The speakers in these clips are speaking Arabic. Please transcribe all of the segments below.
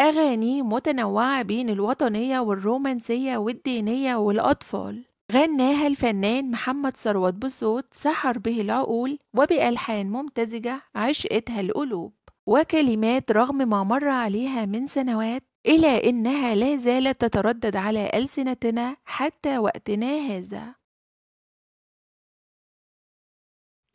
أغاني متنوعة بين الوطنية والرومانسية والدينية والأطفال غناها الفنان محمد ثروت بصوت سحر به العقول وبألحان ممتزجة عشقتها القلوب وكلمات رغم ما مر عليها من سنوات إلى إنها لا زالت تتردد على ألسنتنا حتى وقتنا هذا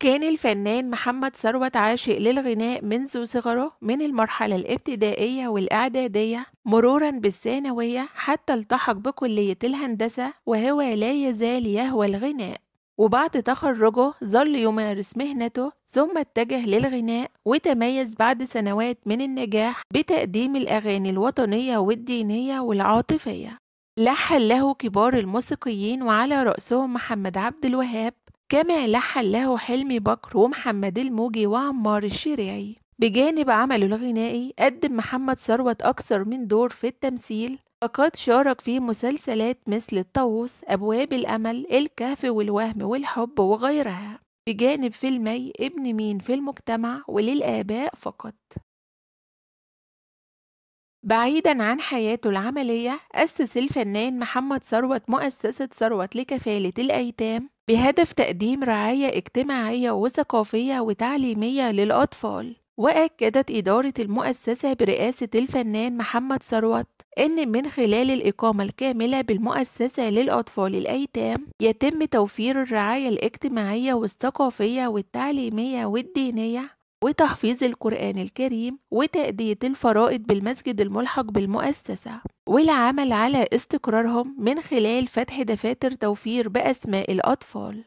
كان الفنان محمد ثروت عاشق للغناء منذ صغره من المرحلة الابتدائية والإعدادية مرورا بالثانوية حتى التحق بكلية الهندسة وهو لا يزال يهوى الغناء وبعد تخرجه ظل يمارس مهنته ثم اتجه للغناء وتميز بعد سنوات من النجاح بتقديم الأغاني الوطنية والدينية والعاطفية لحن له كبار الموسيقيين وعلى رأسهم محمد عبد الوهاب كما لحن له حلمي بكر ومحمد الموجي وعمار الشريعي بجانب عمله الغنائي قدم محمد ثروت أكثر من دور في التمثيل فقد شارك في مسلسلات مثل الطاووس أبواب الأمل الكهف والوهم والحب وغيرها بجانب فيلمي ابن مين في المجتمع وللآباء فقط بعيدا عن حياته العملية أسس الفنان محمد ثروت مؤسسة ثروت لكفالة الأيتام بهدف تقديم رعاية اجتماعية وثقافية وتعليمية للأطفال وأكدت إدارة المؤسسة برئاسة الفنان محمد ثروت إن من خلال الإقامة الكاملة بالمؤسسة للأطفال الأيتام يتم توفير الرعاية الاجتماعية والثقافية والتعليمية والدينية وتحفيظ القرآن الكريم وتأدية الفرائض بالمسجد الملحق بالمؤسسة والعمل على استقرارهم من خلال فتح دفاتر توفير بأسماء الأطفال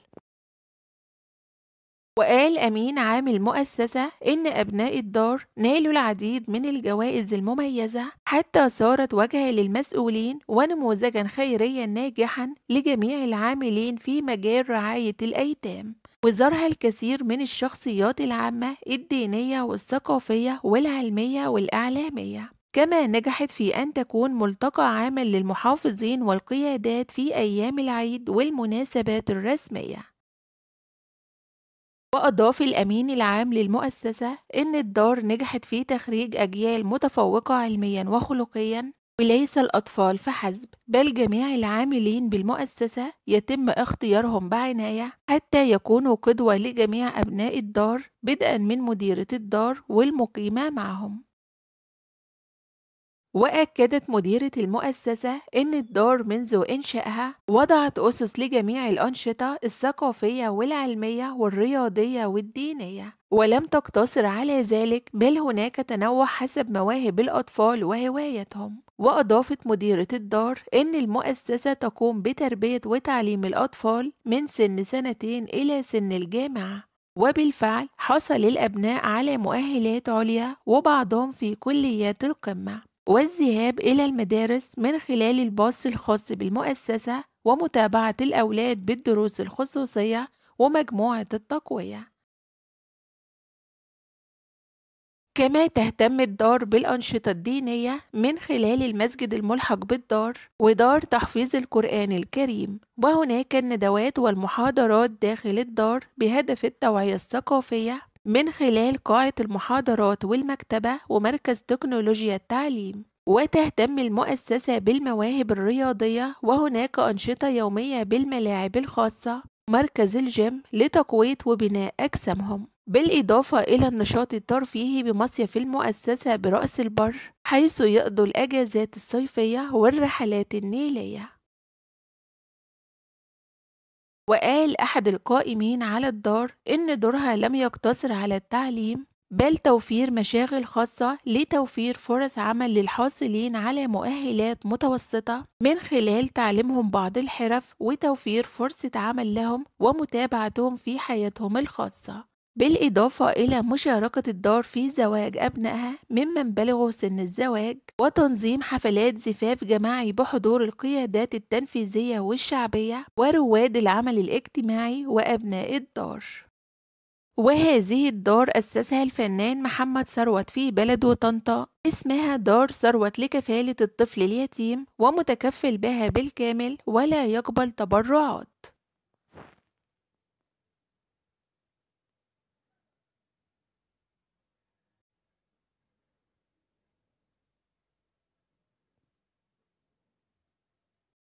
وقال أمين عام المؤسسة إن أبناء الدار نالوا العديد من الجوائز المميزة حتى صارت وجهة للمسؤولين ونموذجا خيريا ناجحا لجميع العاملين في مجال رعاية الأيتام وزارها الكثير من الشخصيات العامة الدينية والثقافية والعلمية والإعلامية كما نجحت في أن تكون ملتقى عام للمحافظين والقيادات في أيام العيد والمناسبات الرسمية وأضاف الأمين العام للمؤسسة إن الدار نجحت في تخريج أجيال متفوقة علميا وخلقيا وليس الأطفال فحسب بل جميع العاملين بالمؤسسة يتم اختيارهم بعناية حتى يكونوا قدوة لجميع أبناء الدار بدءا من مديرة الدار والمقيمة معهم وأكدت مديرة المؤسسة إن الدار منذ إنشائها وضعت أسس لجميع الأنشطة الثقافية والعلمية والرياضية والدينية ولم تقتصر على ذلك بل هناك تنوع حسب مواهب الأطفال وهوايتهم وأضافت مديرة الدار إن المؤسسة تقوم بتربية وتعليم الأطفال من سن سنتين إلى سن الجامعة وبالفعل حصل الأبناء على مؤهلات عليا وبعضهم في كليات القمة والذهاب إلى المدارس من خلال الباص الخاص بالمؤسسة ومتابعة الأولاد بالدروس الخصوصية ومجموعة التقوية. كما تهتم الدار بالأنشطة الدينية من خلال المسجد الملحق بالدار ودار تحفيظ القرآن الكريم وهناك الندوات والمحاضرات داخل الدار بهدف التوعية الثقافية من خلال قاعة المحاضرات والمكتبة ومركز تكنولوجيا التعليم وتهتم المؤسسة بالمواهب الرياضية وهناك أنشطة يومية بالملاعب الخاصة مركز الجيم لتقوية وبناء أجسامهم بالإضافة إلى النشاط الترفيهي بمصيف المؤسسة برأس البر حيث يقضوا الأجازات الصيفية والرحلات النيلية وقال أحد القائمين على الدار إن دورها لم يقتصر على التعليم بل توفير مشاغل خاصة لتوفير فرص عمل للحاصلين على مؤهلات متوسطة من خلال تعليمهم بعض الحرف وتوفير فرصة عمل لهم ومتابعتهم في حياتهم الخاصة بالإضافة إلى مشاركة الدار في زواج أبنائها ممن بلغوا سن الزواج وتنظيم حفلات زفاف جماعي بحضور القيادات التنفيذية والشعبية ورواد العمل الاجتماعي وأبناء الدار وهذه الدار أسسها الفنان محمد ثروت في بلده طنطا اسمها دار ثروت لكفالة الطفل اليتيم ومتكفل بها بالكامل ولا يقبل تبرعات